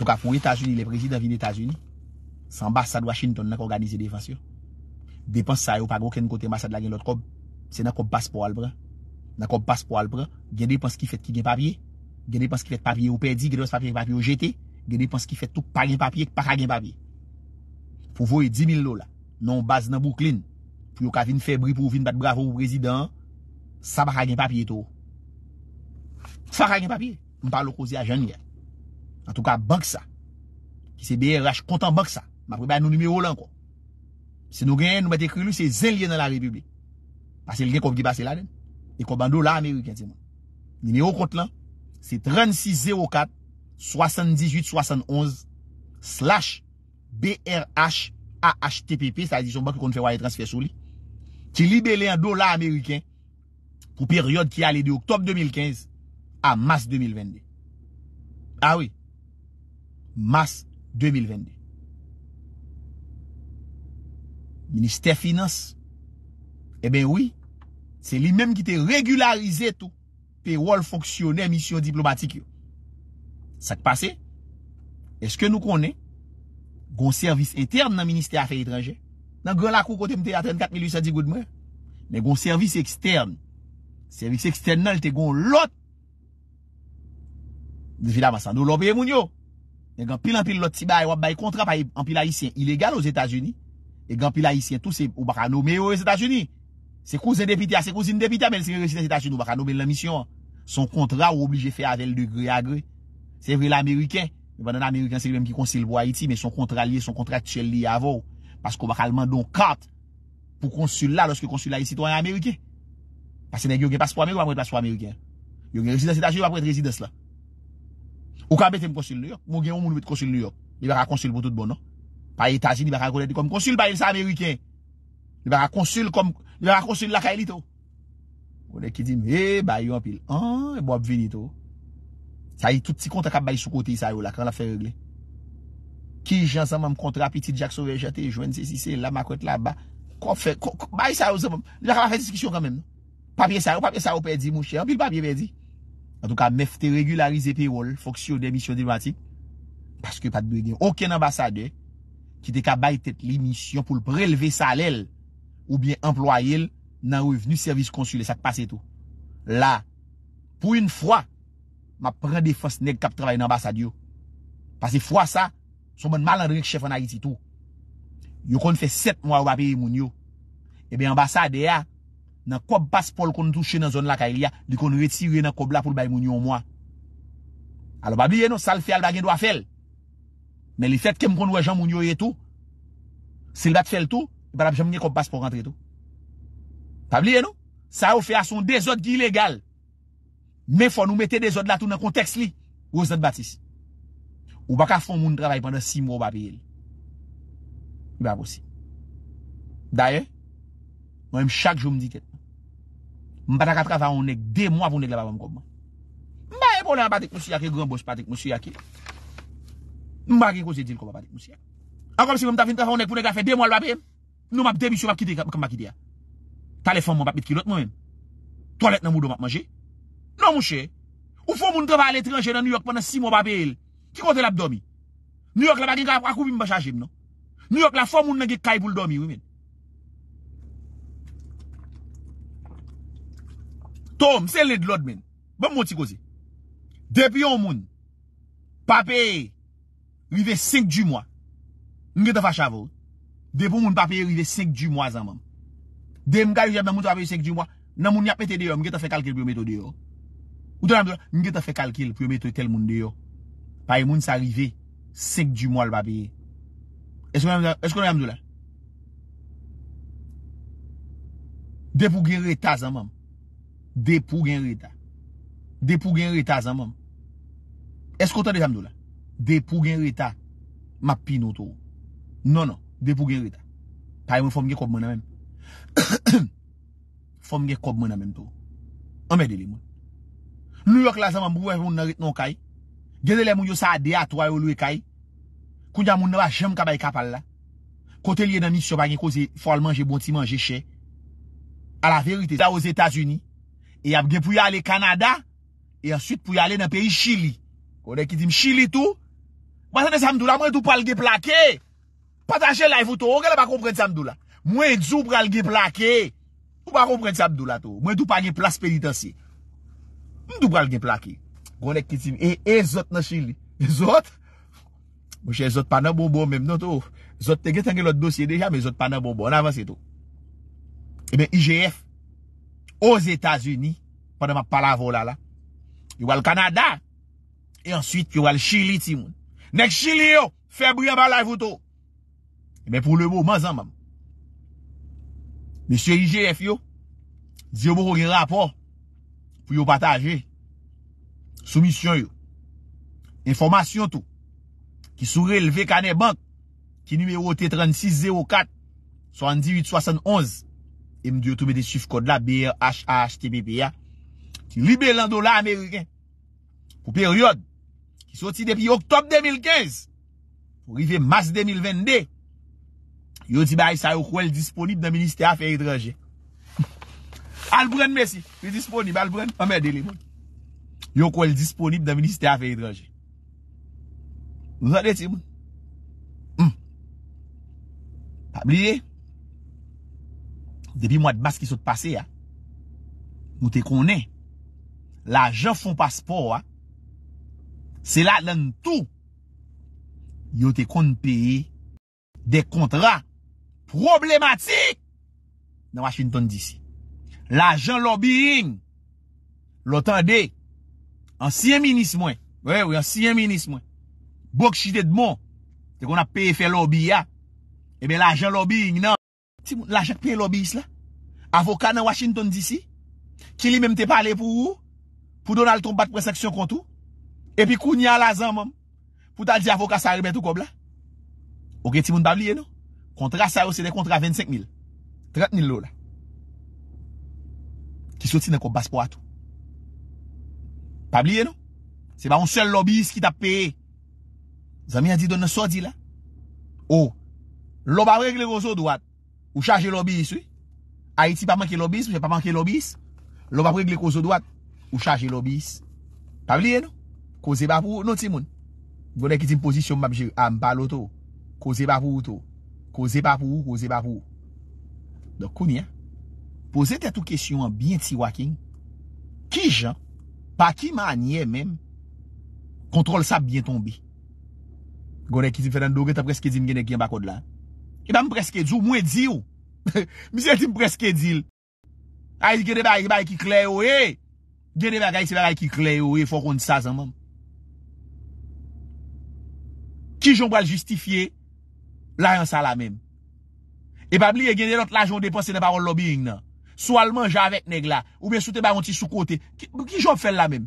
Tou ka pou Etasuni, le prezident vin Etasuni. San Basad Washington nan ko organize defansyon. Depans sa yo pa gwen kote Masad la gen lot kob. Se nan kob bas po albra. Nan kob bas po albra. Gen depans ki fet ki gen papye. Gen depans ki fet papye ou pedi. Gen depans ki fet papye ou jeti. Gen depans ki fet tout pa gen papye. Pou voye 10.000 lola. Non Basd nan Bouklin. Pou yo ka vin febri pou vin bat bravo ou prezident. Sa pa ka gen papye tou. Sa pa ka gen papye. M pa lo kozi a jen gen. An tou ka bank sa Ki se BRH kontan bank sa Mapre ba an nou nimeyo lan kwa Se nou gen nou bat ekri li se zel gen nan la republik Ase l gen koub di base la den E koub an do la Ameriken ti man Nimeyo kont lan Se 3604 7871 Slash BRH AHTPP Ti libe le an do la Ameriken Kou peryode ki ale de Oktob 2015 A mas 2022 A wè Mars 2022 Ministè Finans Ebe wè Se li mèm ki te regularize tou Pe wòl fonksyonè mission diplomatik yo Sak pase Eske nou konè Gon servis etern nan Ministè Afè Yétranjè Nan gwen lakou kote mte Aten 4.810 gout mè Men gon servis ekstern Servis ekstern nan te gon lot Nifida masando lopè moun yo E gan pil an pil lot si bay, wap bay kontra pa yi an pil Haitien Ilegal os Etat-Unis E gan pil Haitien, tout se ou baka nou meyo es Etat-Unis Se kouz indepitya, se kouz indepitya Men se yon residen Etat-Unis, ou baka nou men la misyon Son kontra ou oblige fe avèl de grè a grè Se vre l'Amerikè Ou ban an Amerikè, se yon mèm ki konsil pou Haiti Men son kontra liye, son kontra chèl liye avò Paskou baka alman don kat Pou konsul la, lòske konsul la yon sitwany Amerikè Pase den yon gen paspo Amerikè Yon gen paspo Amerikè Yon gen res Ou ka bete m konsul New York, mou gen ou moun bete konsul New York, li baka konsul pou tout bon, no? Pa etasi, li baka konet di kom konsul bayil sa Ameriken, li baka konsul lakay li to. Konet ki di, me, bayi yon pil, an, e bo ap vini to. Sa yi tout ti konta kap bayi sou kote yi sa yo la, kan la fe règle. Ki jansan mam kontra, piti jakso vejate, jwen se si se, la makwet la, ba, kon fe, bayi sa yo zem, li baka va fe diskisyon kan men. Non? Papye sa yo, papye sa yo, pe di, mou che, an, pil papye pe di. nan tou ka mef te regularize pey wol, foksyo demisyon di bati, paske pat bwede, oken ambasade, ki te ka baytet li misyon pou preleve sa lel, ou bien employel, nan revenu servis konsule, sa te pase tou. La, pou yon fwa, ma pren defans neg kap trabay nan ambasade yo, pase fwa sa, sou bon malandrek chef anay iti tou. Yo kon fwe set mwa wapye yon moun yo, ebe eh ambasade ya, nan kob bas pou l kon touche nan zon la ka il ya, di kon nou etire nan kob la pou l bay moun yo mwa. Alo babi eno, sal fè al bagen do a fèl. Men li fèt kem kon nou e jan moun yo e tou, se l bat fèl tou, ban ap jèm nye kob bas pou rentre tou. Babi eno, sa ou fè a son dezot ki ilegal. Men fon nou mette dezot la tou nan konteks li, ou zan bat isi. Ou baka fon moun travay pandan si mou babi el. Babi osi. Daye, mwen yon chak joun mdi ket moun. Mbata katra fa ou nek dey mwav ou nek la baban koum. Mbaya pou e le an patik moussi ake, granbos patik moussi ake. Mbaki kouze dil koum a patik moussi ake. Ako msik mwap ta fin ta fa ou nek pou nek afe dey mwal baben, nou map debi sou map kidey kap mkoma kidey a. Talefon mwap apit kilot mwem. Toalet nan mwudou map manje. Non mwoushe, ou fom moun te pa aletranje nan New York pwene si mwab apel, kiko te labdomi? New York la bagen kap akoubim bachajim non? New York la fom moun nagek kaib Tom, se ledlod men. Bèm mwoti kozi. Depi yon moun, papeye, rive sek du mwa. Nge te fach avou. Depi moun papeye rive sek du mwa zan mwem. Demi gari yon moun papeye sek du mwa, nan moun yapete deyo, nge te fe kalkil pou yon meto deyo. Ou te yon amdola, nge te fe kalkil pou yon meto tel moun deyo. Pa yon moun sa rive, sek du mwa l papeye. Eskoun yon amdola? Depi moun gare ta zan mwem. De pou gen reta De pou gen reta zanman Esko ta de jamdou la? De pou gen reta Ma pi nou tou Nono, non, de pou gen reta Ta yon fòm gen kòb mè nan men Fòm gen kòb mè nan men tou Amede li mwen New York la zanman, mwen moun nan retenon kay Gyelele moun yo sa de atwa yo lou e kay Koun jan moun nan wa jem kabay kapal la Kote liye nan nisyo bagen Kose fòl manje, bonti manje, chè A la verite Da wos Etasuni E apge pou yale Kanada E aswit pou yale nan peyi Chili Konek kitim Chili tou Mwane de Samdoula mwen dupal ge plake Patanjè la ifoutou e Mwen dupal ge plake Mwen dupal ge plas pedita si Mwen dupal ge plake Konek kitim e, e Zot nan Chili e Mwen chè Zot panan bonbon menm nou tou Zot tege tenge lot dosye deja Mwen Zot panan bonbon E ben IGF Os Etats-Unis. Pwede ma palavola la. Yo al Kanada. E answit yo al Chili ti moun. Nek Chili yo. Febriyab alay vouto. Mwen pou le mou manzan moun. Monsiye IGF yo. Diyo moun ki rapor. Pwè yo pataje. Soumisyon yo. Informasyon tou. Ki sou releve kanè bank. Ki nimeyo T3604. 7871. M diyo toube de chif kod la B-H-A-H-T-B-P-A Ki libe landou la Amerike Kou peryode Ki soti depi Oktob 2015 Ou rive Mas 2022 Yo di ba yisa yo kwel disponib Da Ministè Afè Idranje Albren mesi Fe disponib, albren Yo kwel disponib da Ministè Afè Idranje Nou zade ti moun hmm. Pabliye Depi mwad bas ki sot pase ya Nou te konen L'ajan fon paspor ya Se la nan tout Yo te konen peye De kontra Problematik Nan Washington DC L'ajan lobbying L'otan de Ansyen minis mwen Bok chite dmon Te konen peye fe lobby ya Ebe l'ajan lobbying nan Ti moun la chakpe lobis la, avoka nan Washington DC, ki li menm te pale pou ou, pou donal ton bat preseksyon kontou, epi koun yan la zan moun, pou tal di avoka saribet ou kob la. Ok, ti moun babliye nou, kontra sarou se de kontra 25 mil, 30 mil lo la. Ki soti nan kob bas po atou. Babliye nou, se ba un sel lobis ki tap peye. Zami a di donan sodi la. Ou, oh, lo babre kli gozo do at. Ou chaje lobis, oui? Ha iti pa manke lobis? Ou chaje pa manke lobis? Lò pa pregle kozo doat? Ou chaje lobis? Pa vile, nou? Koze pa non? pou ou? Nou ti moun? Gwone kizim pozisyon mbapje ambalo tou? Koze pa pou ou tou? Koze pa pou ou? Koze pa pou ou? Dok konye? Poze te tou kesyon an bien ti wakin? Ki jan? Pa ki manye men? Kontrol sa bien ton bi. Gwone kizim fè nan dogre, ta pres kizim gen ek gen bako dlan. E pa m preske di ou, mwè di ou. M wè di m preske di ou. A yi gede ba yi ba yi ki kleye ou e. Gede ba ga yi se ba yi ki kleye ou e, fokon sa zanman. Ki jom pral justifiye, la yon sa la men. E pa bli, e gede lot la jom depose nan parol lobby yin nan. Sou alman javek neg la, ou be soute ba yon ti sou kote. Ki jom fel la men.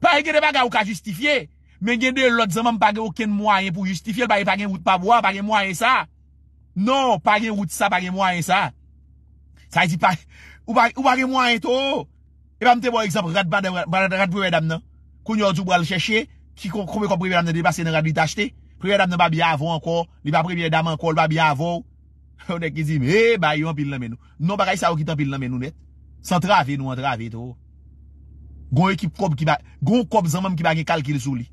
Pa yi e gede ba ga ou ka justifiye, men gede lot zanman pa gen ouken mwayen pou justifiye, pa e gen mwoyen sa, pa gen mwayen sa. Non, pari wout sa, pari mwoyen sa. Sa yi di pari... Ou pari mwoyen to. E pa mte bon ekzamp, rat priwe dam nan. Koun yo djoub wale chèche, koume kon priwe dam nan depase nan rat bitache te. Priwe dam nan ba bi avon ankor, li ba priwe dam ankor, li ba bi avon. Ou dek ki zi, me, bayi, yon pil lamen nou. Non, bakay sa wou ki tan pil lamen nou net. San trave nou, san trave to. Gon ekip kob ki ba... Gon kob zanman ki ba gen kalkil sou li.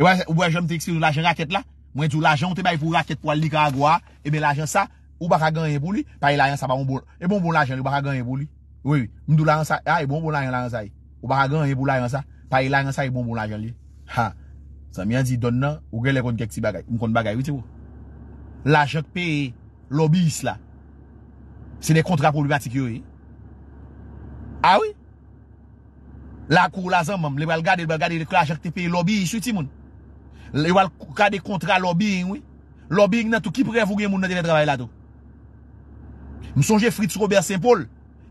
Ewa, ou boye jom te ekspirou la jenra ket la. Mwen tou l ajan te bay pou raket pou al li ka gwa, ebe l ajan sa, ou baka gan yon pou li, pa yon e lan yon sa pa bon bon l ajan li, bon bon l ajan li, ah, e bon bon l ajan e bon bon li. San mi an di don nan, ou gen le konn kek ti bagay, m konn bagay, wite wou. Bon. L ajan pe lobbyist la, se ne kontra pou li batik yo e. A wè, la kou la zan mam, li bel gade, li bel gade, li kou l ajan te pe lobbyist wite moun. Yo al kade kontra lobbying, oui. Lobbying nan tout ki prevou gen moun nan deve trabay la, tou. M sonje Fritz Robert Saint-Paul,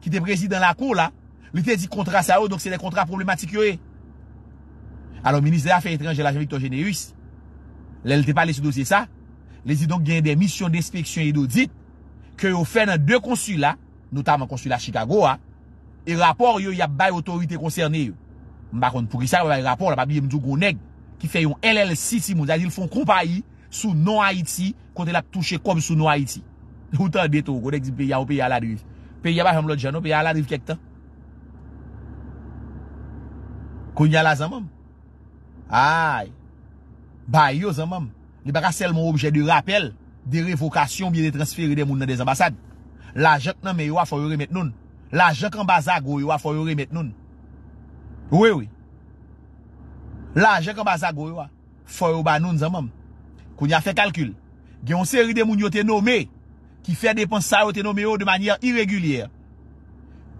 ki te prezid dan la kou, la, li te di kontra sa ou, donk se de kontra problematik yo e. Alon, minis de la fè etrenjè la Jean-Victor Généus, le li te pale sou dosye sa, li di donk gen de misyon d'inspeksyon yi do dit, ke yo fè nan de konsul, la, notamen konsul la Chicago, la, e rapor yo yap bay otorite konserni yo. M bakon, pou ki sa, yo yap bay rapor, la, papi yi mdou gounèk, ki fè yon LL City moun, zazil fon kompa yi, sou non Haiti, kont el ap touche komp sou non Haiti. Ou tan deto, kou dek si pe yaw pe yaladri. Pe yabajan mlo djanon, pe yaladri vkek tan. Koun yalazan moun? Ay! Bay yo zan moun. Li baka sel moun obje de rappel, de revokasyon biye de transferi de moun nan de zambasad. La jok nan me yon wafo yor e met nun. La jok an bazago yon wafo yor e met nun. Ouwe ouwe. La, jè kon ba zago yo a, fòy ou ba nou nzè mòm, koun ya fè kalkül, gen yon seri de moun yote nòmè, ki fè depons sa yote nòmè yo de manye irègulèr.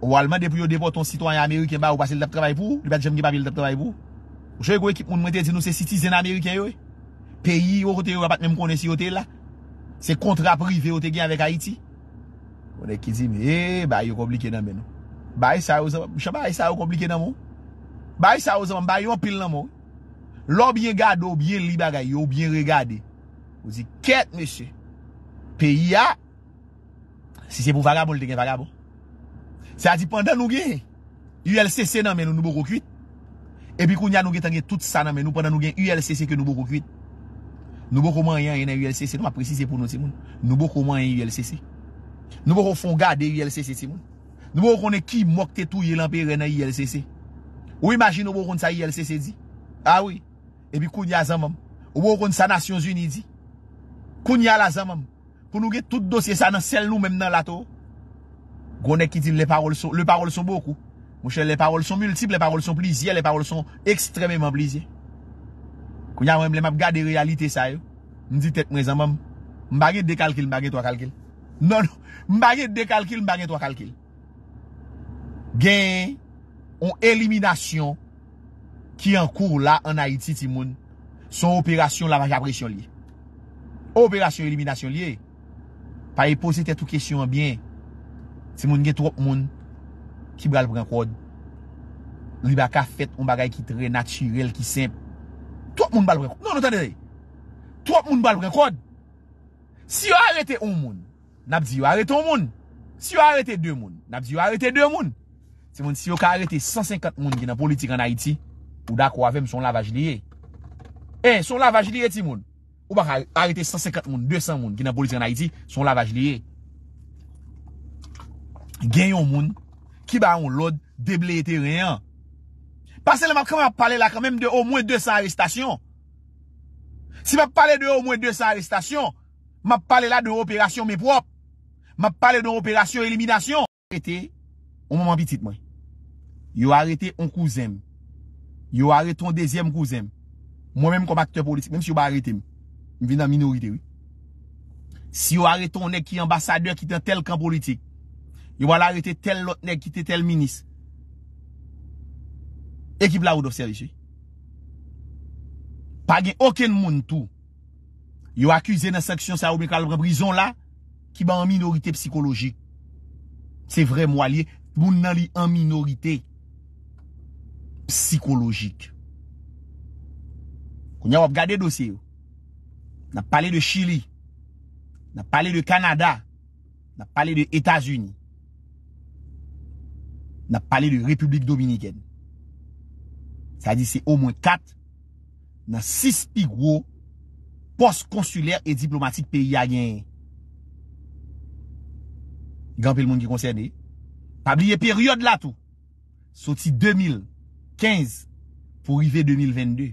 Ou alman depo yo depo ton sitwa yon Ameriken ba ou basè lèp trabèy pou, lèp jèm gè pa bè lèp trabèy pou, ou jè yon ekip moun mwen te di nou se sitizen Ameriken yo, e. peyi yon yote yon apat mèm konè si yote la, se kontra privè yote gen avèk Haiti, ou ne ki di me, ee, eh, ba yon komplike nan mè nou, ba yon e sa Lò byen gade ou byen liba gaye, ou byen regade. Ou zi ket, meshe. Pe iya, si se pou vagabo, lte gen vagabo. Se a di pandan nou gen, ULCC nan men nou nou bo koukuit. E pi kounya nou gen tange tout sa nan men, nou pandan nou gen ULCC ke nou bo koukuit. Nou bo kouman yen en ULCC, nou ma prezise pou nou se moun. Nou bo kouman yen ULCC. Nou bo kou fongade ULCC se moun. Nou bo konen ki mokte tou yelanpe ren en ULCC. Ou imagine nou bo konen sa ULCC di. A ah woy. Epi koun yal a zanman. Ou bo kon sa Nasyon Zunidi. Koun yal a zanman. Poun nou ge tout dosye sa nan sel nou menm nan lato. Gwonek ki din le parol son. Le parol son boku. Mwenche, le parol son multiple. Le parol son plizye. Le parol son ekstrememan plizye. Koun yal mwenm le map gade realite sa yo. Mwen di tet mwen zanman. Mbaget de kalkil, mbaget wakalkil. Non, non. Mbaget de kalkil, mbaget wakalkil. Gen, ou eliminasyon, Ki an kou la an Haïti ti moun... Son operasyon la vaj apresyon li. Operasyon eliminasyon li e... Pa e pose te tou kesyon an bien... Ti moun gen troup moun... Ki bral prekod... Li baka fet un bagay ki tre naturel ki semp... Troup moun bal prekod... Non an non, tanere... Troup moun bal prekod... Si yo arete un moun... Nap di yo arete un moun... Si yo arete de moun... Nap di yo arete de moun... Ti moun si yo ka arete 150 moun gen an politik an Haïti... Ou da kwa ve m son lavaj liye. E, eh, son lavaj liye ti moun. Ou bak a rete 150 moun, 200 moun ki nan polisyon Haiti, son lavaj liye. Gen yon moun, ki ba yon lod, deble ete reyan. Parsele, map kama pale la kwa mèm de o mwen 200 arrestasyon. Si map pale de o mwen 200 arrestasyon, map pale la de opérasyon mè prop. Map pale de opérasyon elimidasyon. Yo a rete, o mèm an pitit mwen. Yo a rete, on kou zèm. Yo a re ton dezyem kou zem Mwen menm kom akte politik Menm si yo ba re tem Si yo a re ton nek ki ambasadeur Ki ten tel kan politik Yo ba la re ten tel lot nek ki ten tel minis Ekip la ou dof servis Pagen oken moun tou Yo akuse nan seksyon sa ou me kalpre Prison la Ki ba en minorite psikologik Se vre mwa li Moun nan li en minorite Si psikologik. Kounye wap gade dosye yo. Na pale de Chili. Na pale de Kanada. Na pale de Etats-Unis. Na pale de Republik Dominikèn. Sa di se o mwen kat nan sis pi gwo pos konsuler e diplomatik pe yanyen. Gan pe l moun ki konserde. Eh? Pabliye peryode la tou. Soti 2000. pou rive 2022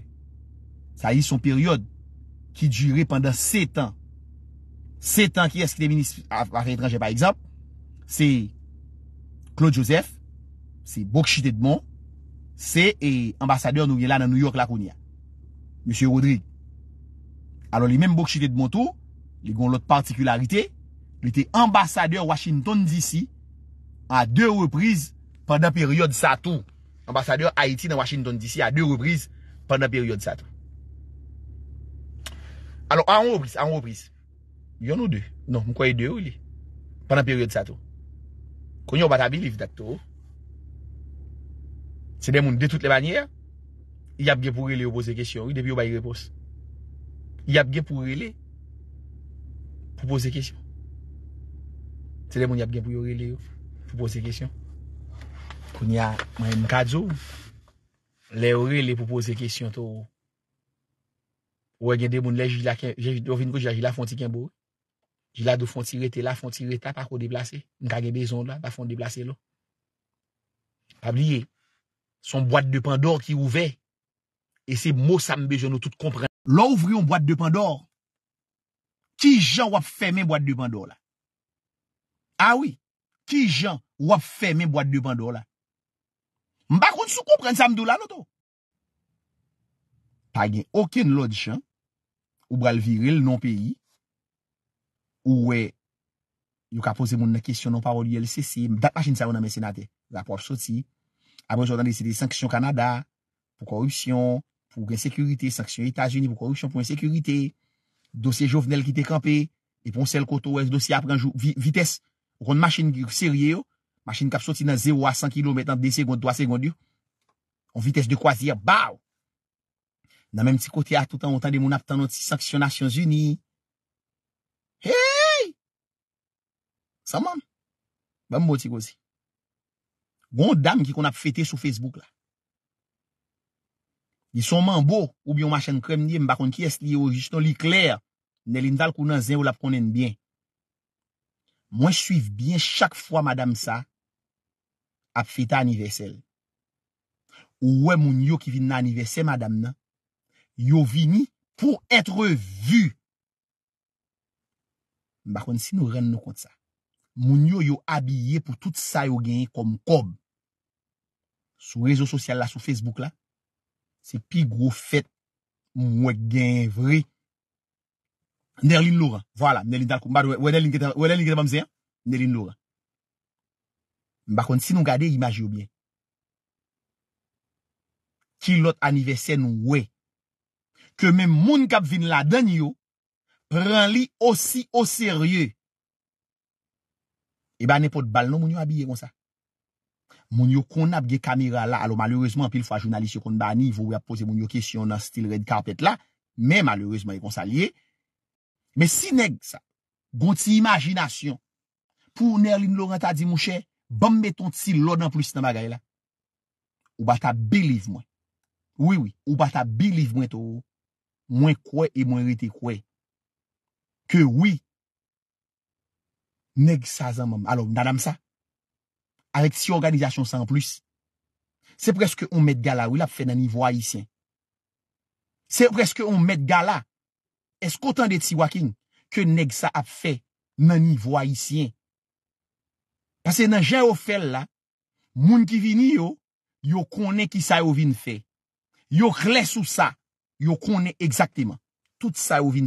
sa yi son peryode ki jure pandan 7 an 7 an ki eske le ministre a fa etranje pa ekzamp se Claude Joseph se Bokchite de Mont se ambasadeur nou yela nan New York la konya Monsie Rodrique alo li men Bokchite de Montou li gon lot partikularite li te ambasadeur Washington DC a 2 reprise pandan peryode sa tou ambasadyon Haiti nan Washington DC a 2 reprise pandan peryode sa to alo 1 reprise 1 reprise yon ou 2 non mkwa e 2 ou li pandan peryode sa to konyo bat abilif dat to se demoun de tout le banyer yab gen pou rele yo pose kesyon yi depi yo bay repose yab gen pou rele pou pose kesyon se demoun yab gen pou rele yo pou pose kesyon Kounia, mwen mkadzo, le ou e le pou pose kesyon to. Ou e gen de moun le, jil la fon ti kenbo. Jil la do fon ti rete la, fon ti rete la, pa kou deplase. Mkage bezon la, pa fon deplase lo. Pa blye, son boate de pandor ki ouve, e se mou sa mbejou nou tout komprene. Lo ouvri yon boate de pandor, ki jan wap fe men boate de pandor la? A ah wii, ki jan wap fe men boate de pandor la? Mbakoun sou kompren sa mdou la noto. Pagen oken lodj an, ou bral viril non peyi, ou we, yo ka pose moun nan kesyon nan paroli LCC, mdat machin sa yon nan mesenate, rapor soti, apos yon nan desi desi sanksyon Kanada, pou korupsyon, pou gen sekurite, sanksyon Etasuni, pou korupsyon pou gen sekurite, dosye jovenel ki te kampe, epon sel koto wè, dosye apren jou, vites, roun machin ki serye yo, Machin kap soti nan 0 a 100 kilo metan 2 sekonde, 3 sekonde yo. On vites de kwa ziya, bau. Nan menm ti kote a tout an otan de moun ap tan non ti sanksyonasyon zuni. Hey! San man? Ben mbo ti gozi. Gon dam ki kon ap fete sou Facebook la. Dison man bo oubyon machin krem ni, mbakon ki es li yo jiston li kler. Nelindal kou nan zin ou la pronen bien. Mwen suiv bien chak fwa madame sa. ap feta aniversel. Ouwe moun yo ki vin nan aniversel madame nan, yo vini pou etre vu. Bakon si nou ren nou kont sa, moun yo yo abye pou tout sa yo genye kom kom. Sou rezo sosyal la, sou Facebook la, se pi gro fèt mwen genye vri. Nerlin loura, vwa la, nerlin dal koumbad, ouwe nerlin genye mamze, nerlin loura. Bakon, si nou gade, imaje ou bien. Ki lot anivesyen ou we. Ke men moun kap vin la den yo, pren li osi oserye. E ba ne pot bal non moun yo abye kon sa. Moun yo kon apge kamera la. Alo, malourezman, pil fwa jounalisyon kon ba ni, vou we ap pose moun yo kesyon nan stil red carpet la. Men malourezman, e kon sa liye. Men si neg sa, gonti imajinasyon, pou ner li nou renta di mouche, Bambeton ti lò nan plus nan bagay la Ou bata believe mwen Ou bata believe mwen to Mwen kwe e mwen rete kwe Ke wè Neg sa zan mwen Alò nanam sa Alek si organizasyon sa an plus Se preske ou met gala Ou la ap fè nan nivwa hisyen Se preske ou met gala Eskotan de ti wakin Ke neg sa ap fè nan nivwa hisyen Pase nan jen yo fel la, moun ki vini yo, yo kone ki sa yo vin fe. Yo kles ou sa, yo kone ekzaktiman. Tout sa yo vin fe.